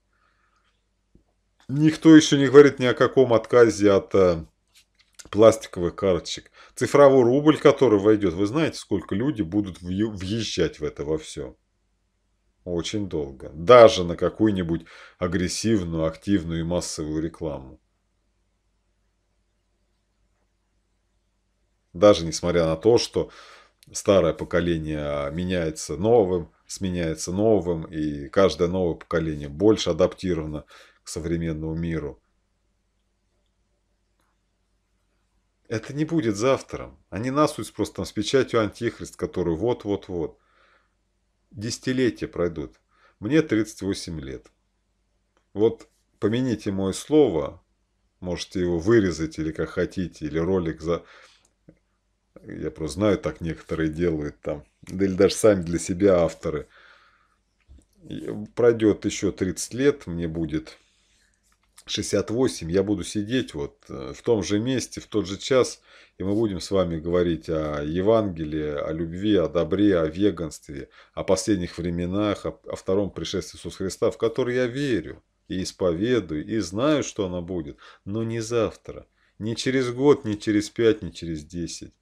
Никто еще не говорит ни о каком отказе от э, пластиковых карточек. Цифровой рубль, который войдет, вы знаете, сколько люди будут въезжать в это во все? Очень долго. Даже на какую-нибудь агрессивную, активную и массовую рекламу. Даже несмотря на то, что старое поколение меняется новым, сменяется новым, и каждое новое поколение больше адаптировано к современному миру – Это не будет завтра. Они насуть просто с печатью антихрист, который вот-вот-вот. Десятилетия пройдут. Мне 38 лет. Вот помяните мое слово, можете его вырезать или как хотите, или ролик за... Я просто знаю, так некоторые делают там, или даже сами для себя авторы. Пройдет еще 30 лет, мне будет 68 я буду сидеть вот э, в том же месте, в тот же час, и мы будем с вами говорить о Евангелии, о любви, о добре, о веганстве, о последних временах, о, о втором пришествии Иисуса Христа, в который я верю и исповедую, и знаю, что оно будет, но не завтра, не через год, не через пять, не через десять.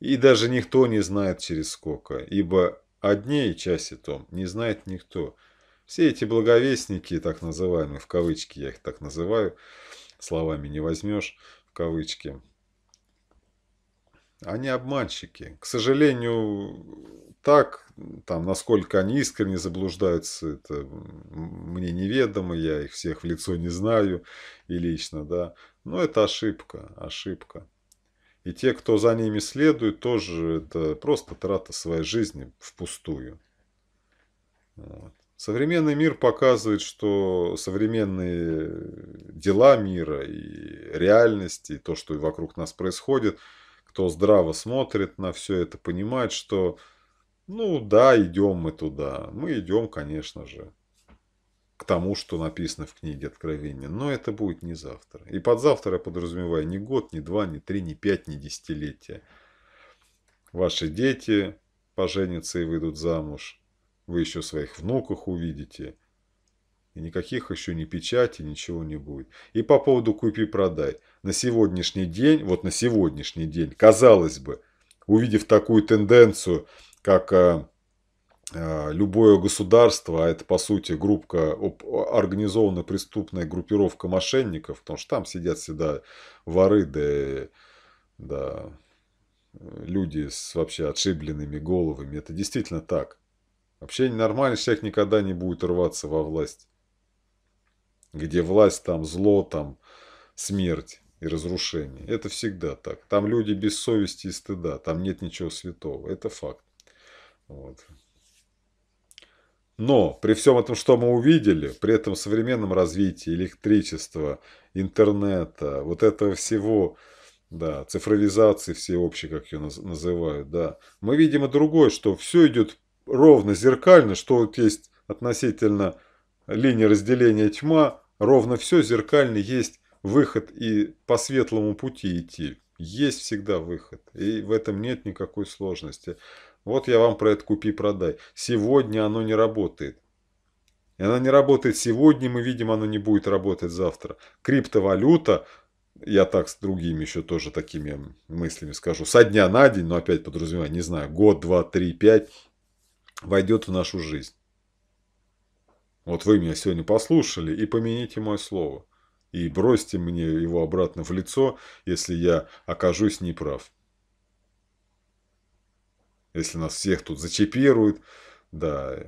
И даже никто не знает через сколько, ибо о дне и часе том не знает никто – все эти благовестники, так называемые, в кавычки я их так называю, словами не возьмешь, в кавычки, они обманщики. К сожалению, так, там, насколько они искренне заблуждаются, это мне неведомо, я их всех в лицо не знаю и лично, да. Но это ошибка, ошибка. И те, кто за ними следует, тоже это просто трата своей жизни впустую. Вот. Современный мир показывает, что современные дела мира и реальности, и то, что вокруг нас происходит, кто здраво смотрит на все это, понимает, что, ну да, идем мы туда. Мы идем, конечно же, к тому, что написано в книге Откровения. Но это будет не завтра. И под завтра я подразумеваю не год, не два, не три, не пять, не десятилетия. Ваши дети поженятся и выйдут замуж вы еще своих внуков увидите. И никаких еще ни печати, ничего не будет. И по поводу купи-продай. На сегодняшний день, вот на сегодняшний день, казалось бы, увидев такую тенденцию, как а, а, любое государство, а это по сути группа, организованная преступная группировка мошенников, потому что там сидят всегда воры, да, да люди с вообще отшибленными головами. Это действительно так. Вообще ненормальный человек никогда не будет рваться во власть. Где власть, там зло, там смерть и разрушение. Это всегда так. Там люди без совести и стыда, там нет ничего святого. Это факт. Вот. Но при всем этом, что мы увидели, при этом современном развитии электричества, интернета, вот этого всего, да, цифровизации всеобщей, как ее называют, да, мы видим и другое, что все идет ровно зеркально, что вот есть относительно линии разделения тьма, ровно все зеркально есть выход и по светлому пути идти. Есть всегда выход, и в этом нет никакой сложности. Вот я вам про это купи-продай. Сегодня оно не работает. И оно не работает сегодня, мы видим, оно не будет работать завтра. Криптовалюта, я так с другими еще тоже такими мыслями скажу, со дня на день, но опять подразумеваю, не знаю, год, два, три, пять – войдет в нашу жизнь. Вот вы меня сегодня послушали и помяните мое слово. И бросьте мне его обратно в лицо, если я окажусь неправ. Если нас всех тут зачипируют, да,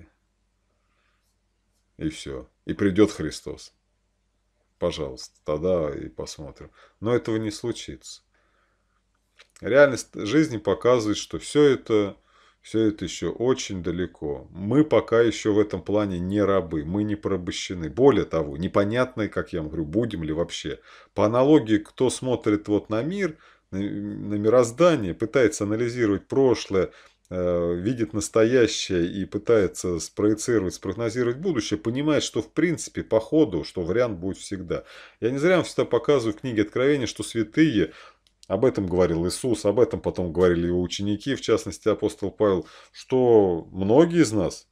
и все. И придет Христос. Пожалуйста, тогда и посмотрим. Но этого не случится. Реальность жизни показывает, что все это все это еще очень далеко. Мы пока еще в этом плане не рабы, мы не порабощены. Более того, непонятно, как я вам говорю, будем ли вообще. По аналогии, кто смотрит вот на мир, на, мироздание, пытается анализировать прошлое, э, видит настоящее и пытается спроецировать, спрогнозировать будущее, понимает, что в принципе, по ходу, что вариант будет всегда. Я не зря вам всегда показываю в книге Откровения, что святые об этом говорил Иисус, об этом потом говорили его ученики, в частности апостол Павел, что многие из нас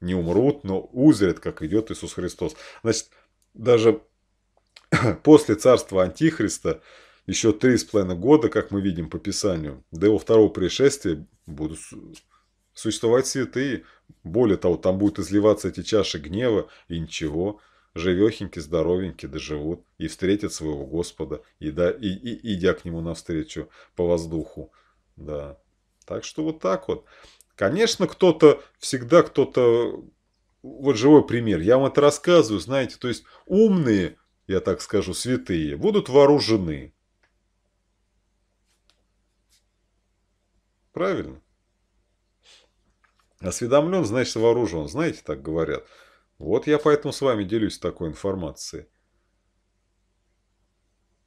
не умрут, но узрят, как идет Иисус Христос. Значит, даже [clears throat] после царства Антихриста еще три с половиной года, как мы видим по Писанию, до его второго пришествия будут существовать святые. Более того, там будут изливаться эти чаши гнева, и ничего живехеньки, здоровеньки доживут и встретят своего Господа, и, да, и, и, идя к нему навстречу по воздуху. Да. Так что вот так вот. Конечно, кто-то, всегда кто-то, вот живой пример, я вам это рассказываю, знаете, то есть умные, я так скажу, святые, будут вооружены. Правильно? Осведомлен, значит вооружен. Знаете, так говорят. Вот я поэтому с вами делюсь такой информацией.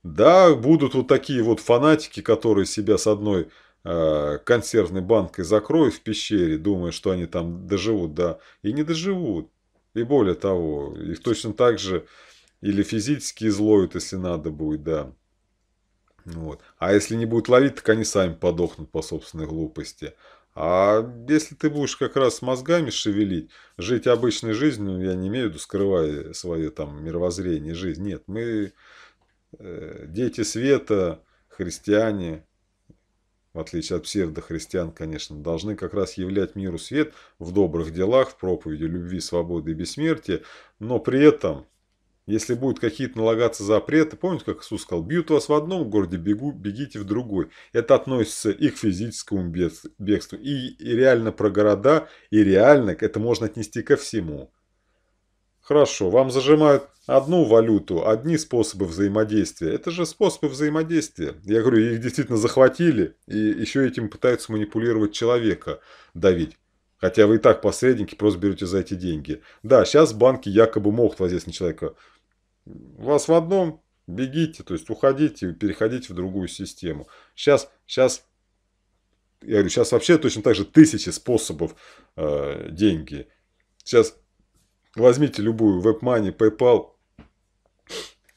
Да, будут вот такие вот фанатики, которые себя с одной э, консервной банкой закроют в пещере, думая, что они там доживут, да, и не доживут. И более того, их точно так же или физически изловят, если надо будет, да. Вот. А если не будут ловить, так они сами подохнут по собственной глупости. А если ты будешь как раз мозгами шевелить, жить обычной жизнью, я не имею в виду, скрывая свое там мировоззрение, жизнь. Нет, мы э, дети света, христиане, в отличие от псевдохристиан, конечно, должны как раз являть миру свет в добрых делах, в проповеди любви, свободы и бессмертия, но при этом если будут какие-то налагаться запреты, помните, как Иисус сказал, бьют вас в одном городе, бегу, бегите в другой. Это относится и к физическому бегству, и реально про города, и реально это можно отнести ко всему. Хорошо, вам зажимают одну валюту, одни способы взаимодействия. Это же способы взаимодействия. Я говорю, их действительно захватили, и еще этим пытаются манипулировать человека, давить. Хотя вы и так посредники, просто берете за эти деньги. Да, сейчас банки якобы могут воздействовать на человека вас в одном, бегите, то есть уходите, переходите в другую систему. Сейчас, сейчас, я говорю, сейчас вообще точно так же тысячи способов э, деньги. Сейчас возьмите любую WebMoney, PayPal,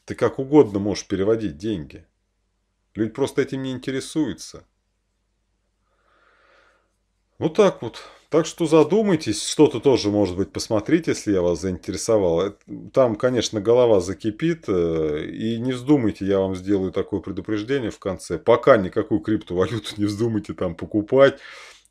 ты как угодно можешь переводить деньги. Люди просто этим не интересуются. Вот так вот. Так что задумайтесь, что-то тоже, может быть, посмотрите, если я вас заинтересовал. Э, там, конечно, голова закипит, э, и не вздумайте, я вам сделаю такое предупреждение в конце. Пока никакую криптовалюту [laughs] не вздумайте там покупать,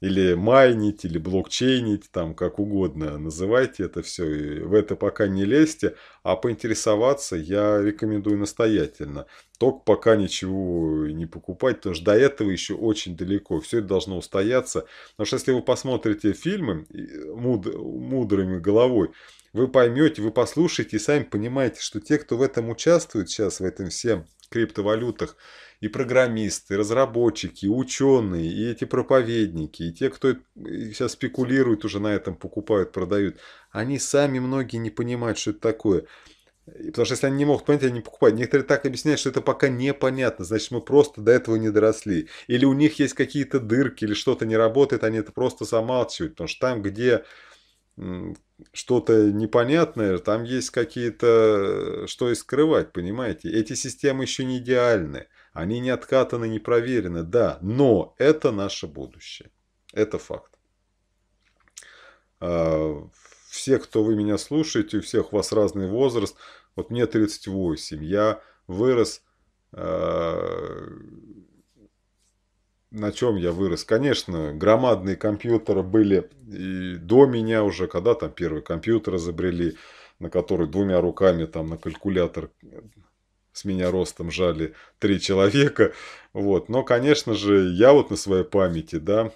или майнить, или блокчейнить, там как угодно, называйте это все, и в это пока не лезьте, а поинтересоваться я рекомендую настоятельно. Только пока ничего не покупать, потому что до этого еще очень далеко, все это должно устояться. Потому что если вы посмотрите фильмы муд, мудрыми головой, вы поймете, вы послушаете и сами понимаете, что те, кто в этом участвует сейчас, в этом всем криптовалютах, и программисты, и разработчики, и ученые, и эти проповедники, и те, кто э, сейчас спекулирует уже на этом, покупают, продают, они сами многие не понимают, что это такое. Потому что если они не могут понять, они не покупают. Некоторые так объясняют, что это пока непонятно, значит мы просто до этого не доросли. Или у них есть какие-то дырки, или что-то не работает, они это просто замалчивают. Потому что там, где что-то непонятное, там есть какие-то, э, что и скрывать, понимаете? Эти системы еще не идеальны. Они не откатаны, не проверены, да, но это наше будущее. Это факт. А, все, кто вы меня слушаете, у всех у вас разный возраст. Вот мне 38, я вырос... А, на чем я вырос? Конечно, громадные компьютеры были и до меня уже, когда там первый компьютер изобрели, на который двумя руками там на калькулятор с меня ростом жали три человека. Вот. Но, конечно же, я вот на своей памяти, да,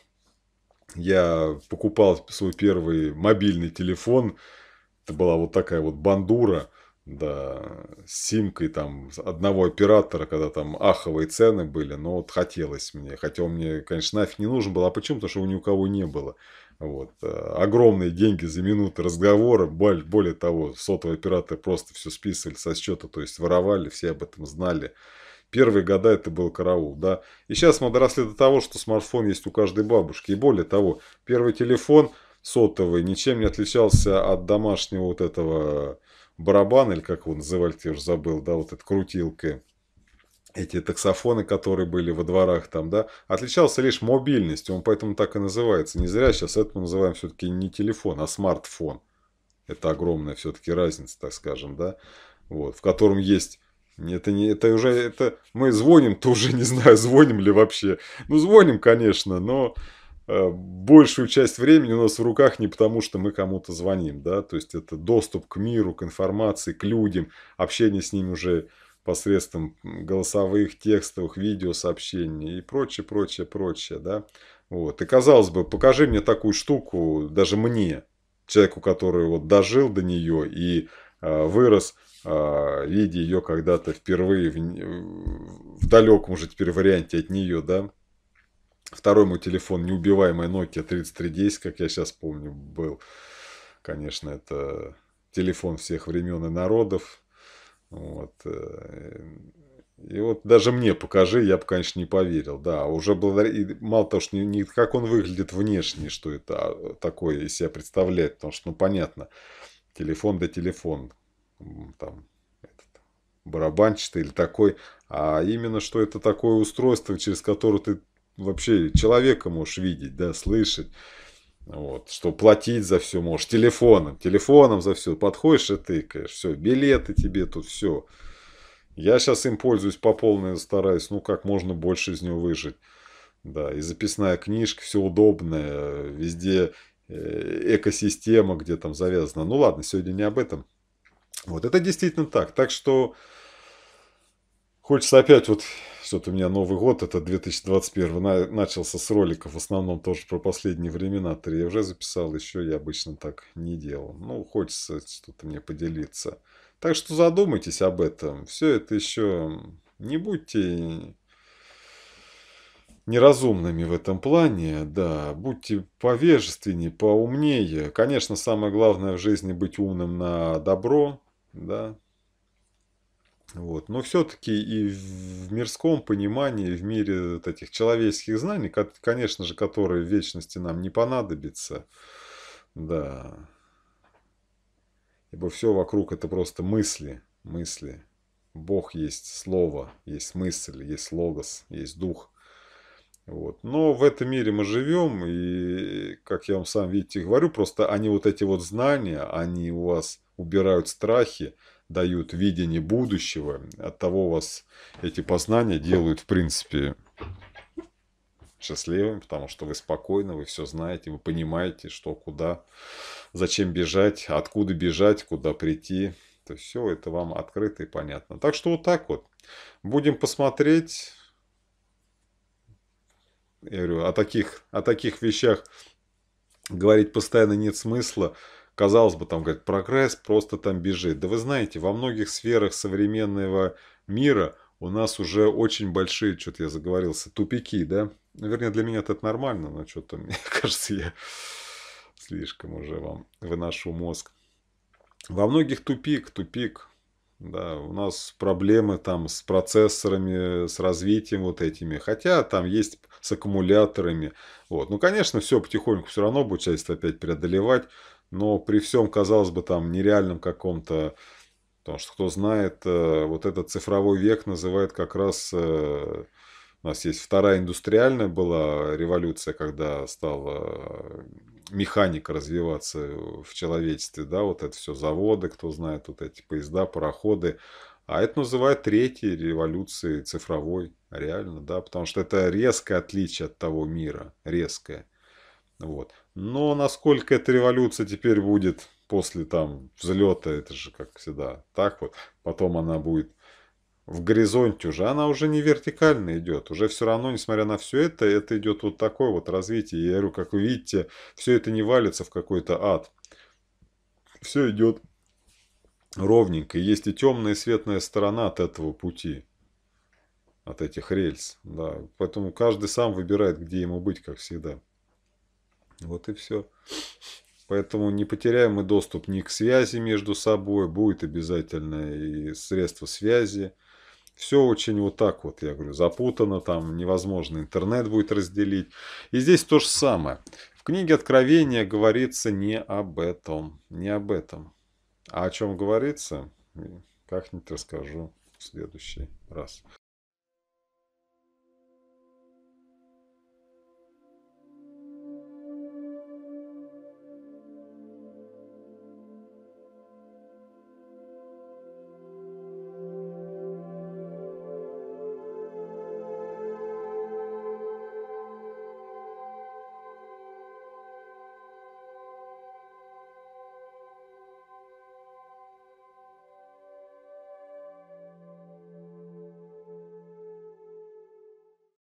я покупал свой первый мобильный телефон. Это была вот такая вот бандура, да, с симкой там одного оператора, когда там аховые цены были. Но вот хотелось мне. Хотя он мне, конечно, нафиг не нужен был. А почему? Потому что у ни у кого не было. Вот. Э, огромные деньги за минуты разговора. Более того, сотовые операторы просто все списывали со счета, то есть воровали, все об этом знали. Первые года это был караул, да. И сейчас мы доросли до того, что смартфон есть у каждой бабушки. И более того, первый телефон сотовый ничем не отличался от домашнего вот этого барабана, или как его называли, я уже забыл, да, вот эта крутилка эти таксофоны, которые были во дворах там, да, отличался лишь мобильностью, он поэтому так и называется. Не зря сейчас это мы называем все-таки не телефон, а смартфон. Это огромная все-таки разница, так скажем, да, вот, в котором есть это не, это уже, это мы звоним, то уже не знаю, звоним ли вообще. Ну, звоним, конечно, но э, большую часть времени у нас в руках не потому, что мы кому-то звоним, да, то есть это доступ к миру, к информации, к людям, общение с ними уже посредством голосовых, текстовых, видеосообщений и прочее, прочее, прочее, да. Вот. И казалось бы, покажи мне такую штуку, даже мне, человеку, который вот дожил до нее и э, вырос, э, а, видя ее когда-то впервые в, в далеком уже теперь варианте от нее, да. Второй мой телефон, неубиваемая Nokia 3310, как я сейчас помню, был. Конечно, это телефон всех времен и народов. Вот. Э, и вот даже мне покажи, я бы, конечно, не поверил. Да, уже благодаря... И мало того, что не, не как он выглядит внешне, что это а, такое из себя представляет, потому что, ну, понятно, телефон да телефон, там, этот, барабанчатый или такой, а именно, что это такое устройство, через которое ты вообще человека можешь видеть, да, слышать. Вот, что платить за все можешь телефоном, телефоном за все, подходишь и тыкаешь, все, билеты тебе тут, все. Я сейчас им пользуюсь по полной, стараюсь, ну, как можно больше из него выжить. Да, и записная книжка, все удобное, везде э, экосистема, где там завязана. Ну, ладно, сегодня не об этом. Вот, это действительно так. Так что хочется опять вот что-то у меня Новый год, это 2021, на, начался с роликов, в основном тоже про последние времена, три я уже записал, еще я обычно так не делал. Ну, хочется что-то мне поделиться. Так что задумайтесь об этом. Все это еще... Не будьте неразумными в этом плане, да, будьте повежественнее, поумнее. Конечно, самое главное в жизни быть умным на добро, да, вот. Но все-таки и в мирском понимании, в мире вот этих человеческих знаний, конечно же, которые в вечности нам не понадобятся, да, ибо все вокруг это просто мысли, мысли. Бог есть слово, есть мысль, есть логос, есть дух. Вот. Но в этом мире мы живем, и, как я вам сам видите говорю, просто они вот эти вот знания, они у вас убирают страхи, дают видение будущего, от того вас эти познания делают, в принципе, счастливым, потому что вы спокойны, вы все знаете, вы понимаете, что куда, зачем бежать, откуда бежать, куда прийти. То есть все это вам открыто и понятно. Так что вот так вот. Будем посмотреть. Я говорю, о таких, о таких вещах говорить постоянно нет смысла. Казалось бы, там, говорят, прогресс просто там бежит. Да вы знаете, во многих сферах современного мира у нас уже очень большие, что-то я заговорился, тупики, да? Вернее, для меня это нормально, но что-то, мне [laughs] кажется, я слишком уже вам выношу мозг. Во многих тупик, тупик. Да, у нас проблемы там с процессорами, с развитием вот этими. Хотя там есть с аккумуляторами. Вот. Ну, конечно, все потихоньку все равно будет часть опять преодолевать но при всем, казалось бы, там нереальном каком-то, потому что кто знает, э, вот этот цифровой век называет как раз, э, у нас есть вторая индустриальная была революция, когда стала э, механика развиваться в человечестве, да, вот это все заводы, кто знает, вот эти поезда, пароходы, а это называют третьей революцией цифровой, реально, да, потому что это резкое отличие от того мира, резкое. Вот. Но насколько эта революция теперь будет после там взлета, это же как всегда так вот. Потом она будет в горизонте уже, она уже не вертикально идет. Уже все равно, несмотря на все это, это идет вот такое вот развитие. Я говорю, как вы видите, все это не валится в какой-то ад. Все идет ровненько. Есть и темная и светлая сторона от этого пути, от этих рельс. Да. Поэтому каждый сам выбирает, где ему быть, как всегда. Вот и все. Поэтому не потеряем мы доступ ни к связи между собой, будет обязательно и средства связи. Все очень вот так вот, я говорю, запутано, там невозможно интернет будет разделить. И здесь то же самое. В книге Откровения говорится не об этом, не об этом. А о чем говорится, как-нибудь расскажу в следующий раз.